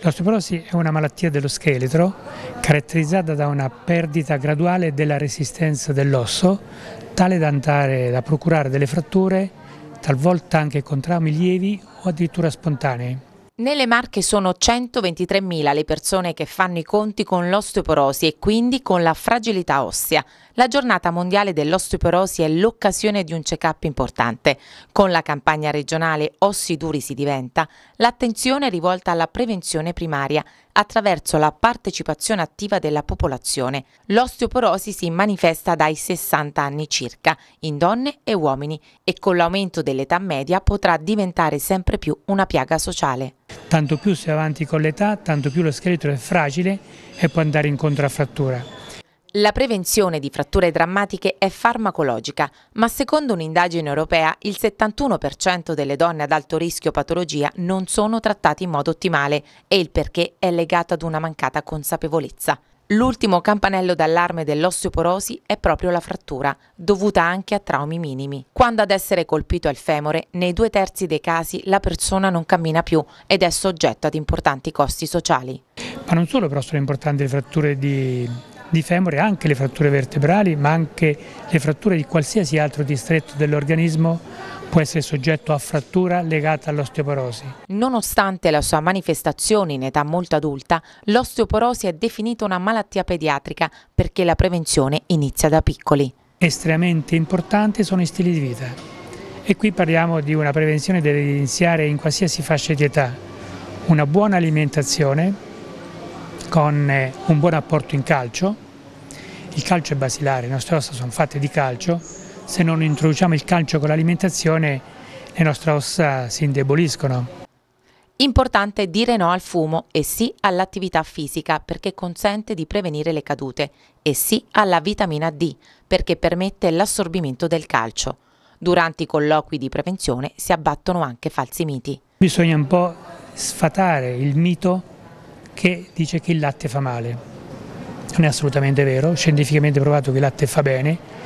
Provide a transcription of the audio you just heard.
L'osteoporosi è una malattia dello scheletro caratterizzata da una perdita graduale della resistenza dell'osso, tale da, andare, da procurare delle fratture, talvolta anche con traumi lievi o addirittura spontanei. Nelle Marche sono 123.000 le persone che fanno i conti con l'osteoporosi e quindi con la fragilità ossea. La giornata mondiale dell'osteoporosi è l'occasione di un check-up importante. Con la campagna regionale Ossi duri si diventa, l'attenzione è rivolta alla prevenzione primaria attraverso la partecipazione attiva della popolazione. L'osteoporosi si manifesta dai 60 anni circa in donne e uomini e con l'aumento dell'età media potrà diventare sempre più una piaga sociale tanto più si è avanti con l'età, tanto più lo scheletro è fragile e può andare incontro a frattura. La prevenzione di fratture drammatiche è farmacologica, ma secondo un'indagine europea il 71% delle donne ad alto rischio patologia non sono trattate in modo ottimale e il perché è legato ad una mancata consapevolezza. L'ultimo campanello d'allarme dell'osteoporosi è proprio la frattura, dovuta anche a traumi minimi. Quando ad essere colpito è il femore, nei due terzi dei casi la persona non cammina più ed è soggetto ad importanti costi sociali. Ma non solo però sono importanti le fratture di di femore anche le fratture vertebrali ma anche le fratture di qualsiasi altro distretto dell'organismo può essere soggetto a frattura legata all'osteoporosi. Nonostante la sua manifestazione in età molto adulta, l'osteoporosi è definita una malattia pediatrica perché la prevenzione inizia da piccoli. Estremamente importanti sono i stili di vita e qui parliamo di una prevenzione che deve iniziare in qualsiasi fascia di età, una buona alimentazione, con eh, un buon apporto in calcio, il calcio è basilare, le nostre ossa sono fatte di calcio, se non introduciamo il calcio con l'alimentazione le nostre ossa si indeboliscono. Importante dire no al fumo e sì all'attività fisica perché consente di prevenire le cadute e sì alla vitamina D perché permette l'assorbimento del calcio. Durante i colloqui di prevenzione si abbattono anche falsi miti. Bisogna un po' sfatare il mito che dice che il latte fa male. Non è assolutamente vero, scientificamente provato che il latte fa bene,